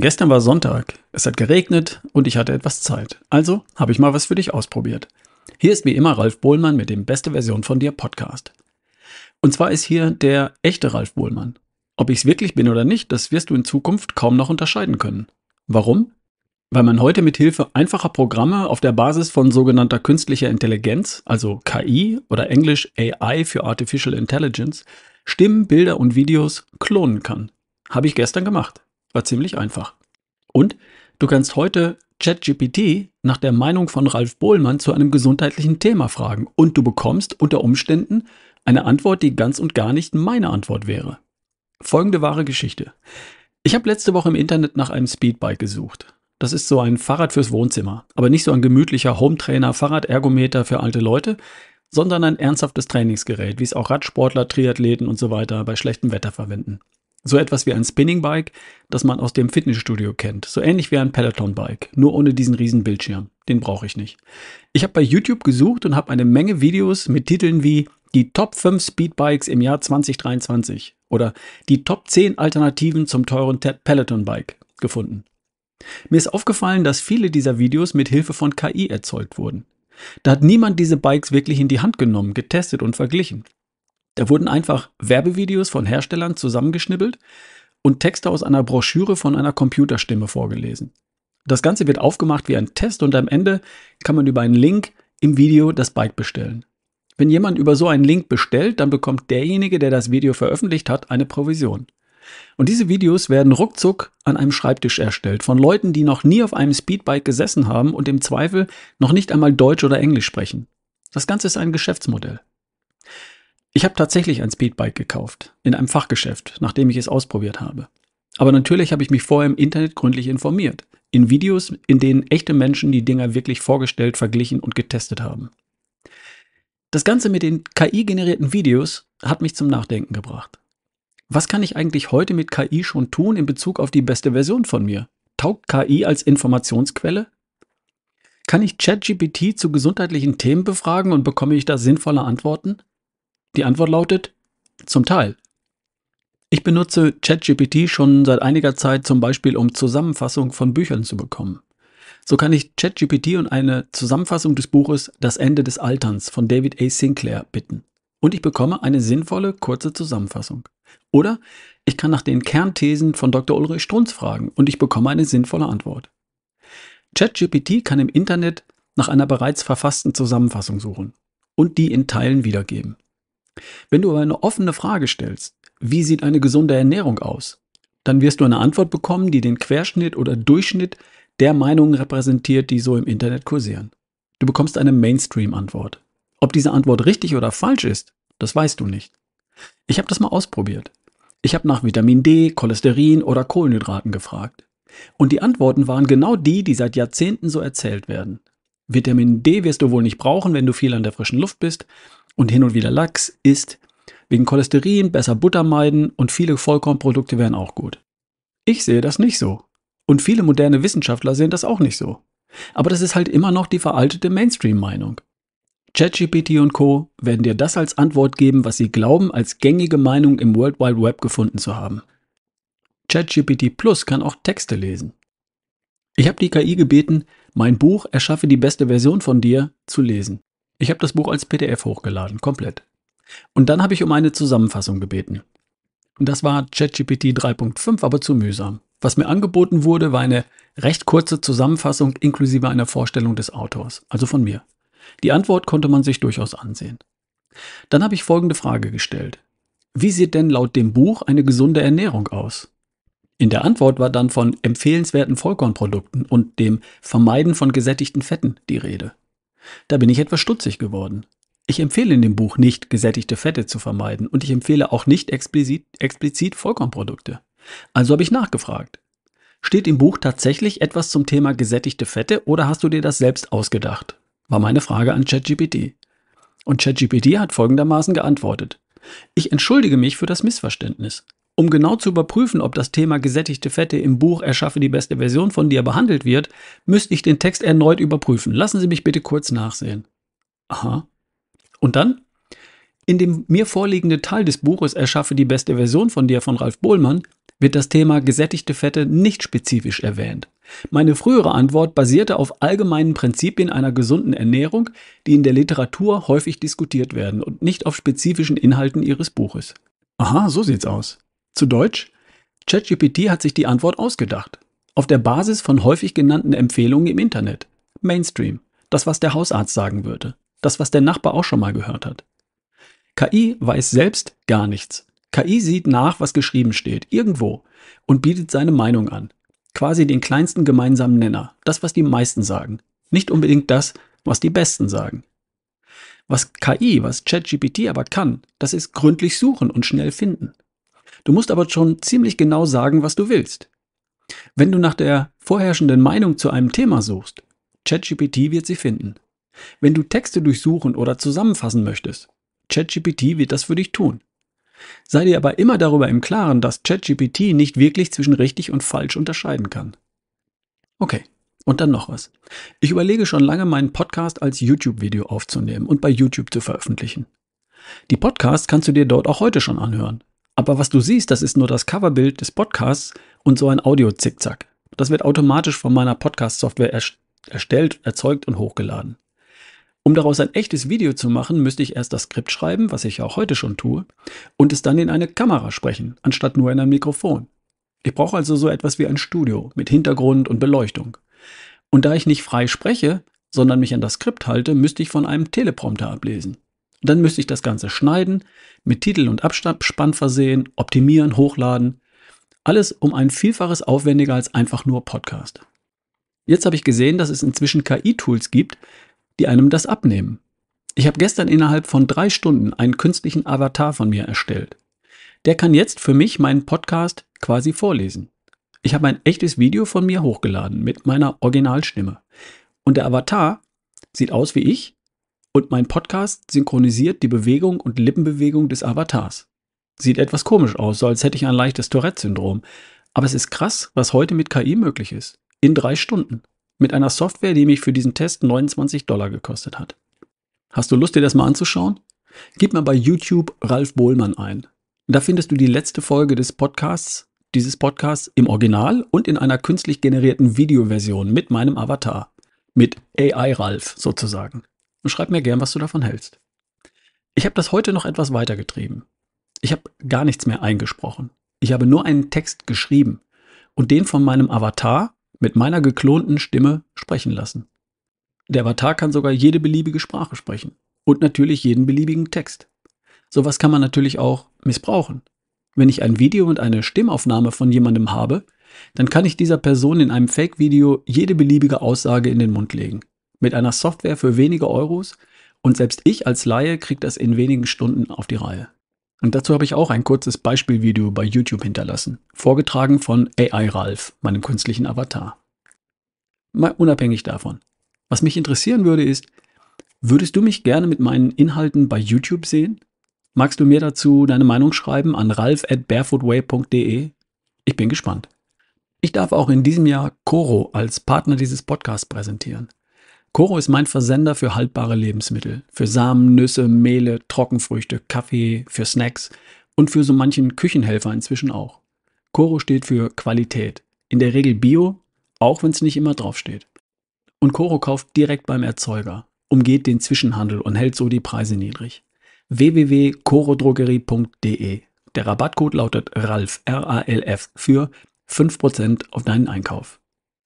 Gestern war Sonntag, es hat geregnet und ich hatte etwas Zeit. Also habe ich mal was für dich ausprobiert. Hier ist wie immer Ralf Bohlmann mit dem Beste Version von dir Podcast. Und zwar ist hier der echte Ralf Bohlmann. Ob ich es wirklich bin oder nicht, das wirst du in Zukunft kaum noch unterscheiden können. Warum? Weil man heute mit Hilfe einfacher Programme auf der Basis von sogenannter künstlicher Intelligenz, also KI oder Englisch AI für Artificial Intelligence, Stimmen, Bilder und Videos klonen kann. Habe ich gestern gemacht. War ziemlich einfach. Und du kannst heute ChatGPT nach der Meinung von Ralf Bohlmann zu einem gesundheitlichen Thema fragen und du bekommst unter Umständen eine Antwort, die ganz und gar nicht meine Antwort wäre. Folgende wahre Geschichte. Ich habe letzte Woche im Internet nach einem Speedbike gesucht. Das ist so ein Fahrrad fürs Wohnzimmer, aber nicht so ein gemütlicher Hometrainer, Fahrradergometer für alte Leute, sondern ein ernsthaftes Trainingsgerät, wie es auch Radsportler, Triathleten und so weiter bei schlechtem Wetter verwenden. So etwas wie ein Spinning Bike, das man aus dem Fitnessstudio kennt. So ähnlich wie ein Peloton Bike, nur ohne diesen riesen Bildschirm. Den brauche ich nicht. Ich habe bei YouTube gesucht und habe eine Menge Videos mit Titeln wie die Top 5 Speedbikes im Jahr 2023 oder die Top 10 Alternativen zum teuren Peloton Bike gefunden. Mir ist aufgefallen, dass viele dieser Videos mit Hilfe von KI erzeugt wurden. Da hat niemand diese Bikes wirklich in die Hand genommen, getestet und verglichen. Da wurden einfach Werbevideos von Herstellern zusammengeschnippelt und Texte aus einer Broschüre von einer Computerstimme vorgelesen. Das Ganze wird aufgemacht wie ein Test und am Ende kann man über einen Link im Video das Bike bestellen. Wenn jemand über so einen Link bestellt, dann bekommt derjenige, der das Video veröffentlicht hat, eine Provision. Und diese Videos werden ruckzuck an einem Schreibtisch erstellt von Leuten, die noch nie auf einem Speedbike gesessen haben und im Zweifel noch nicht einmal Deutsch oder Englisch sprechen. Das Ganze ist ein Geschäftsmodell. Ich habe tatsächlich ein Speedbike gekauft, in einem Fachgeschäft, nachdem ich es ausprobiert habe. Aber natürlich habe ich mich vorher im Internet gründlich informiert, in Videos, in denen echte Menschen die Dinger wirklich vorgestellt, verglichen und getestet haben. Das Ganze mit den KI-generierten Videos hat mich zum Nachdenken gebracht. Was kann ich eigentlich heute mit KI schon tun in Bezug auf die beste Version von mir? Taugt KI als Informationsquelle? Kann ich ChatGPT zu gesundheitlichen Themen befragen und bekomme ich da sinnvolle Antworten? Die Antwort lautet zum Teil. Ich benutze ChatGPT schon seit einiger Zeit zum Beispiel, um Zusammenfassung von Büchern zu bekommen. So kann ich ChatGPT und eine Zusammenfassung des Buches Das Ende des Alterns von David A. Sinclair bitten. Und ich bekomme eine sinnvolle, kurze Zusammenfassung. Oder ich kann nach den Kernthesen von Dr. Ulrich Strunz fragen und ich bekomme eine sinnvolle Antwort. ChatGPT kann im Internet nach einer bereits verfassten Zusammenfassung suchen und die in Teilen wiedergeben. Wenn du aber eine offene Frage stellst, wie sieht eine gesunde Ernährung aus, dann wirst du eine Antwort bekommen, die den Querschnitt oder Durchschnitt der Meinungen repräsentiert, die so im Internet kursieren. Du bekommst eine Mainstream-Antwort. Ob diese Antwort richtig oder falsch ist, das weißt du nicht. Ich habe das mal ausprobiert. Ich habe nach Vitamin D, Cholesterin oder Kohlenhydraten gefragt. Und die Antworten waren genau die, die seit Jahrzehnten so erzählt werden. Vitamin D wirst du wohl nicht brauchen, wenn du viel an der frischen Luft bist und hin und wieder Lachs ist wegen Cholesterin besser Butter meiden und viele Vollkornprodukte wären auch gut. Ich sehe das nicht so. Und viele moderne Wissenschaftler sehen das auch nicht so. Aber das ist halt immer noch die veraltete Mainstream-Meinung. ChatGPT und Co. werden dir das als Antwort geben, was sie glauben, als gängige Meinung im World Wide Web gefunden zu haben. ChatGPT Plus kann auch Texte lesen. Ich habe die KI gebeten, mein Buch Erschaffe die beste Version von dir zu lesen. Ich habe das Buch als PDF hochgeladen, komplett. Und dann habe ich um eine Zusammenfassung gebeten. Und das war ChatGPT 3.5, aber zu mühsam. Was mir angeboten wurde, war eine recht kurze Zusammenfassung inklusive einer Vorstellung des Autors, also von mir. Die Antwort konnte man sich durchaus ansehen. Dann habe ich folgende Frage gestellt. Wie sieht denn laut dem Buch eine gesunde Ernährung aus? In der Antwort war dann von empfehlenswerten Vollkornprodukten und dem Vermeiden von gesättigten Fetten die Rede. Da bin ich etwas stutzig geworden. Ich empfehle in dem Buch nicht, gesättigte Fette zu vermeiden und ich empfehle auch nicht explizit, explizit Vollkornprodukte. Also habe ich nachgefragt. Steht im Buch tatsächlich etwas zum Thema gesättigte Fette oder hast du dir das selbst ausgedacht? War meine Frage an ChatGPT. Und ChatGPT hat folgendermaßen geantwortet. Ich entschuldige mich für das Missverständnis. Um genau zu überprüfen, ob das Thema gesättigte Fette im Buch Erschaffe die beste Version von dir behandelt wird, müsste ich den Text erneut überprüfen. Lassen Sie mich bitte kurz nachsehen. Aha. Und dann? In dem mir vorliegenden Teil des Buches Erschaffe die beste Version von dir von Ralf Bohlmann wird das Thema gesättigte Fette nicht spezifisch erwähnt. Meine frühere Antwort basierte auf allgemeinen Prinzipien einer gesunden Ernährung, die in der Literatur häufig diskutiert werden und nicht auf spezifischen Inhalten Ihres Buches. Aha, so sieht's aus. Zu Deutsch, ChatGPT hat sich die Antwort ausgedacht. Auf der Basis von häufig genannten Empfehlungen im Internet. Mainstream. Das, was der Hausarzt sagen würde. Das, was der Nachbar auch schon mal gehört hat. KI weiß selbst gar nichts. KI sieht nach, was geschrieben steht, irgendwo, und bietet seine Meinung an. Quasi den kleinsten gemeinsamen Nenner, das, was die meisten sagen. Nicht unbedingt das, was die Besten sagen. Was KI, was ChatGPT aber kann, das ist gründlich suchen und schnell finden. Du musst aber schon ziemlich genau sagen, was du willst. Wenn du nach der vorherrschenden Meinung zu einem Thema suchst, ChatGPT wird sie finden. Wenn du Texte durchsuchen oder zusammenfassen möchtest, ChatGPT wird das für dich tun. Sei dir aber immer darüber im Klaren, dass ChatGPT nicht wirklich zwischen richtig und falsch unterscheiden kann. Okay, und dann noch was. Ich überlege schon lange, meinen Podcast als YouTube-Video aufzunehmen und bei YouTube zu veröffentlichen. Die Podcasts kannst du dir dort auch heute schon anhören. Aber was du siehst, das ist nur das Coverbild des Podcasts und so ein Audio-Zickzack. Das wird automatisch von meiner Podcast-Software erstellt, erzeugt und hochgeladen. Um daraus ein echtes Video zu machen, müsste ich erst das Skript schreiben, was ich auch heute schon tue, und es dann in eine Kamera sprechen, anstatt nur in ein Mikrofon. Ich brauche also so etwas wie ein Studio mit Hintergrund und Beleuchtung. Und da ich nicht frei spreche, sondern mich an das Skript halte, müsste ich von einem Teleprompter ablesen. Dann müsste ich das Ganze schneiden, mit Titel und Abspann versehen, optimieren, hochladen. Alles um ein Vielfaches aufwendiger als einfach nur Podcast. Jetzt habe ich gesehen, dass es inzwischen KI-Tools gibt, die einem das abnehmen. Ich habe gestern innerhalb von drei Stunden einen künstlichen Avatar von mir erstellt. Der kann jetzt für mich meinen Podcast quasi vorlesen. Ich habe ein echtes Video von mir hochgeladen mit meiner Originalstimme. Und der Avatar sieht aus wie ich, und mein Podcast synchronisiert die Bewegung und Lippenbewegung des Avatars. Sieht etwas komisch aus, so als hätte ich ein leichtes Tourette-Syndrom. Aber es ist krass, was heute mit KI möglich ist. In drei Stunden. Mit einer Software, die mich für diesen Test 29 Dollar gekostet hat. Hast du Lust, dir das mal anzuschauen? Gib mal bei YouTube Ralf Bohlmann ein. Da findest du die letzte Folge des Podcasts, dieses Podcasts im Original und in einer künstlich generierten Videoversion mit meinem Avatar. Mit AI Ralf sozusagen und schreib mir gern, was du davon hältst. Ich habe das heute noch etwas weitergetrieben. Ich habe gar nichts mehr eingesprochen. Ich habe nur einen Text geschrieben und den von meinem Avatar mit meiner geklonten Stimme sprechen lassen. Der Avatar kann sogar jede beliebige Sprache sprechen und natürlich jeden beliebigen Text. Sowas kann man natürlich auch missbrauchen. Wenn ich ein Video und eine Stimmaufnahme von jemandem habe, dann kann ich dieser Person in einem Fake-Video jede beliebige Aussage in den Mund legen mit einer Software für wenige Euros und selbst ich als Laie kriege das in wenigen Stunden auf die Reihe. Und dazu habe ich auch ein kurzes Beispielvideo bei YouTube hinterlassen, vorgetragen von AI Ralph, meinem künstlichen Avatar. Mal unabhängig davon. Was mich interessieren würde ist, würdest du mich gerne mit meinen Inhalten bei YouTube sehen? Magst du mir dazu deine Meinung schreiben an ralf at barefootway.de? Ich bin gespannt. Ich darf auch in diesem Jahr Coro als Partner dieses Podcasts präsentieren. Coro ist mein Versender für haltbare Lebensmittel, für Samen, Nüsse, Mehle, Trockenfrüchte, Kaffee, für Snacks und für so manchen Küchenhelfer inzwischen auch. Coro steht für Qualität, in der Regel Bio, auch wenn es nicht immer draufsteht. Und Coro kauft direkt beim Erzeuger, umgeht den Zwischenhandel und hält so die Preise niedrig. www.corodrogerie.de Der Rabattcode lautet RALF, R-A-L-F, für 5% auf deinen Einkauf.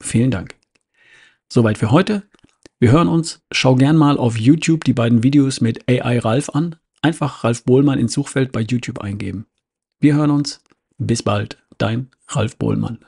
Vielen Dank. Soweit für heute. Wir hören uns. Schau gern mal auf YouTube die beiden Videos mit AI Ralf an. Einfach Ralf Bohlmann ins Suchfeld bei YouTube eingeben. Wir hören uns. Bis bald. Dein Ralf Bohlmann.